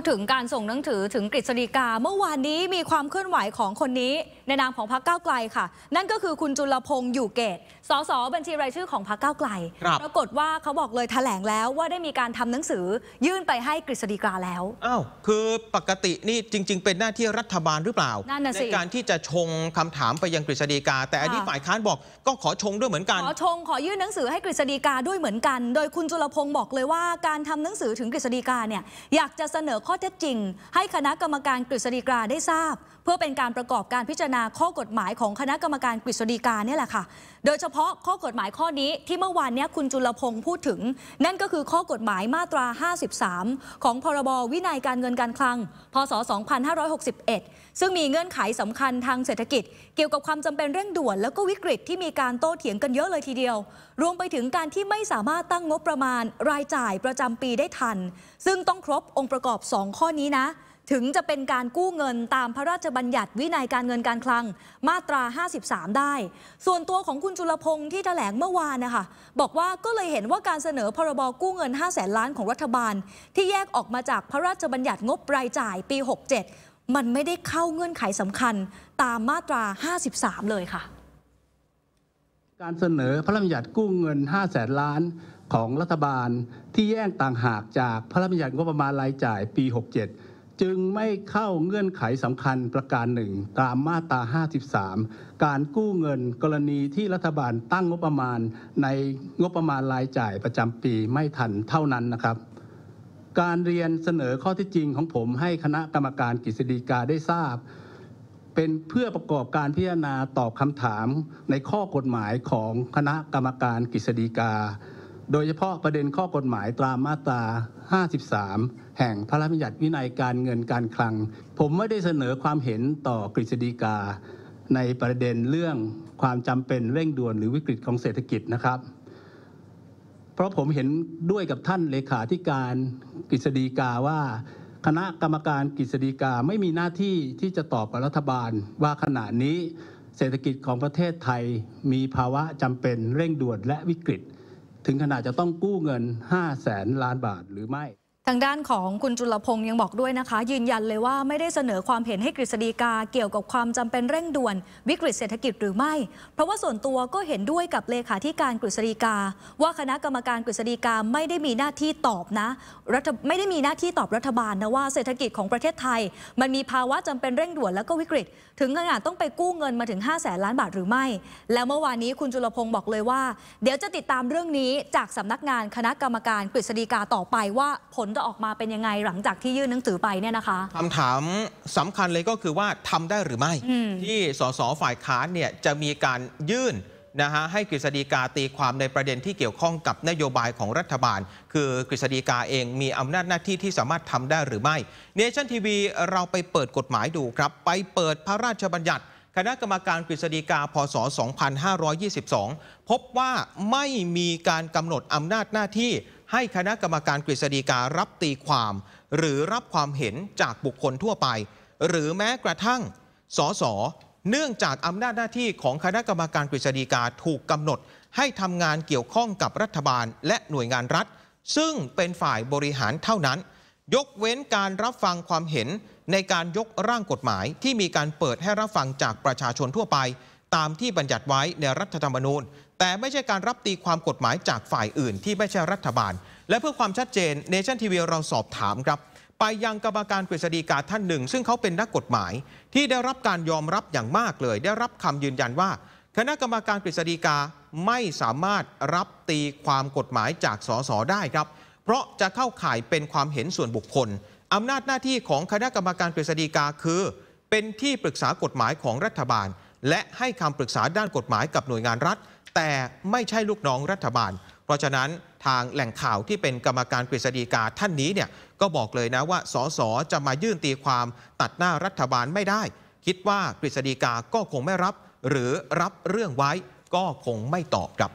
ดถึงการส่งหนังถือถึงกฤษฎีกา เมื่อวานนี้มีความเคลื่อนไหวของคนนี้ ในนามของพรรคก้าวไกลค่ะ นั่นก็คือคุณจุลพงษ์อยู่เกตสสบัญชีรายชื่อของพรรคก้าวไกลปรากฏว่าเขาบอกเลยแถลงแล้วว่าได้มีการทำหนังสือยื่นไปให้กฤษฎีกาแล้วอ้าวคือปกตินี่จริงๆเป็นหน้าที่รัฐบาลหรือเปล่าในการที่จะชงคำถามไปยังกฤษฎีกาแต่อันนี้ฝ่ายค้านบอกก็ขอชงด้วยเหมือนกันขอชงขอยื่นหนังสือให้กฤษฎีกาด้วยเหมือนกัน โดยคุณจุลพงษ์บอกเลยว่าการทำหนังสือถึงกฤษฎีกาเนี่ยอยากจะเสนอข้อเท็จจริงให้คณะกรรมการกฤษฎีกาได้ทราบ เพื่อเป็นการประกอบการพิจารณาข้อกฎหมายของคณะกรรมการกฤษฎีกาเนี่ยแหละค่ะ โดยเฉพาะข้อกฎหมายข้อนี้ที่เมื่อวานนี้คุณจุลพงศ์พูดถึงนั่นก็คือข้อกฎหมายมาตรา 53 ของพรบวินัยการเงินการคลังพศ2561 ซึ่งมีเงื่อนไขสำคัญทางเศรษฐกิจ เกี่ยวกับความจำเป็นเร่งด่วน แล้วก็วิกฤตที่มีการโต้เถียงกันเยอะเลยทีเดียว รวมไปถึงการที่ไม่สามารถตั้งงบประมาณ รายจ่ายประจำปีได้ทัน ซึ่งต้องครบองค์ประกอบ2องข้อนี้นะ ถึงจะเป็นการกู้เงินตามพระราชบัญญัติวินัยการเงินการคลังมาตรา 53 ได้ ส่วนตัวของคุณจุลพงศ์ที่แถลงเมื่อวานนะคะบอกว่าก็เลยเห็นว่าการเสนอพรบกู้เงิน5แสนล้านของรัฐบาล ที่แยกออกมาจากพระราชบัญญัติงบรายจ่ายปี 67 มันไม่ได้เข้าเงื่อนไขสำคัญตามมาตรา 53 เลยค่ะ การเสนอพระราชบัญญัติกู้เงิน5แสนล้านของรัฐบาลที่แย่งต่างหากจากพระราชบัญญัติงบประมาณรายจ่ายปี 67 จึงไม่เข้าเงื่อนไขสำคัญประการหนึ่ง ตามมาตรา 53 การกู้เงินกรณีที่รัฐบาลตั้งงบประมาณในงบประมาณรายจ่ายประจำปีไม่ทันเท่านั้นนะครับ การเรียนเสนอข้อที่จริงของผมให้คณะกรรมการกฤษฎีกาได้ทราบ เป็นเพื่อประกอบการพิจารณาตอบคำถามในข้อกฎหมายของคณะกรรมการกฤษฎีกาโดยเฉพาะประเด็นข้อกฎหมายตามมาตรา 53 แห่งพระราชบัญญัติวินัยการเงินการคลัง ผมไม่ได้เสนอความเห็นต่อกฤษฎีกาในประเด็นเรื่องความจำเป็นเร่งด่วนหรือวิกฤตของเศรษฐกิจนะครับ เพราะผมเห็นด้วยกับท่านเลขาธิการกฤษฎีกาว่าคณะกรรมการกฤษฎีกาไม่มีหน้าที่ที่จะตอบกับรัฐบาล ว่าขณะนี้เศรษฐกิจของประเทศไทยมีภาวะจำเป็นเร่งด่วนและวิกฤตถึงขนาดจะต้องกู้เงิน5แสนล้านบาทหรือไม่ทางด้านของคุณจุลพงศ์ยังบอกด้วยนะคะ ยืนยันเลยว่าไม่ได้เสนอความเห็นให้กฤษฎีกาเกี่ยวกับความจำเป็นเร่งด่วนวิกฤตเศรษฐกิจหรือไม่ เพราะว่าส่วนตัวก็เห็นด้วยกับเลขาธิการกฤษฎีกา ว่าคณะกรรมการกฤษฎีกาไม่ได้มีหน้าที่ตอบนะรัฐไม่ได้มีหน้าที่ตอบรัฐบาลนะว่าเศรษฐกิจของประเทศไทย มันมีภาวะจำเป็นเร่งด่วนแล้วก็วิกฤต ถึงขนาดต้องไปกู้เงินมาถึง5้าแสนล้านบาทหรือไม่ แล้วเมื่อวานนี้คุณจุลพงศ์บอกเลยว่า เดี๋ยวจะติดตามเรื่องนี้จากสำนักงานคณะกรรมการกฤษฎีกาต่อไปว่าผลจะออกมาเป็นยังไง หลังจากที่ยื่นหนังสือไปเนี่ยนะคะคำถามสำคัญเลยก็คือว่าทำได้หรือไม่ ที่สสฝ่ายค้านเนี่ยจะมีการยื่นนะฮะให้กฤษฎีกาตีความในประเด็นที่เกี่ยวข้องกับนโยบายของรัฐบาล คือกฤษฎีกาเองมีอำนาจหน้าที่ที่สามารถทำได้หรือไม่เนชั่นทีวีเราไปเปิดกฎหมายดูครับ ไปเปิดพระราชบัญญัติ คณะกรรมการกฤษฎีกาพศ 2522 พบว่าไม่มีการกำหนดอำนาจหน้าที่ให้คณะกรรมการกฤษฎีการรับตีความ หรือรับความเห็นจากบุคคลทั่วไป หรือแม้กระทั่ง สส เนื่องจากอำนาจหน้าที่ของคณะกรรมการกฤษฎีกาถูกกำหนด ให้ทำงานเกี่ยวข้องกับรัฐบาลและหน่วยงานรัฐ ซึ่งเป็นฝ่ายบริหารเท่านั้น ยกเว้นการรับฟังความเห็นในการยกร่างกฎหมาย ที่มีการเปิดให้รับฟังจากประชาชนทั่วไป ตามที่บัญญัติไว้ในรัฐธรรมนูญแต่ไม่ใช่การรับตีความกฎหมายจากฝ่ายอื่นที่ไม่ใช่รัฐบาล และเพื่อความชัดเจน เนชั่นทีวีเราสอบถามครับ ไปยังกรรมการกฤษฎีกาท่านหนึ่ง ซึ่งเขาเป็นนักกฎหมาย ที่ได้รับการยอมรับอย่างมากเลย ได้รับคำยืนยันว่า คณะกรรมการกฤษฎีกาไม่สามารถรับตีความกฎหมายจากสสได้ครับ เพราะจะเข้าข่ายเป็นความเห็นส่วนบุคคลอำนาจหน้าที่ของคณะกรรมการกฤษฎีกาคือ เป็นที่ปรึกษากฎหมายของรัฐบาล และให้คำปรึกษาด้านกฎหมายกับหน่วยงานรัฐแต่ไม่ใช่ลูกน้องรัฐบาล เพราะฉะนั้นทางแหล่งข่าวที่เป็นกรรมการกฤษฎีกาท่านนี้เนี่ยก็บอกเลยนะว่าสสจะมายื่นตีความตัดหน้ารัฐบาลไม่ได้ คิดว่ากฤษฎีกาก็คงไม่รับ หรือรับเรื่องไว้ก็คงไม่ตอบครับ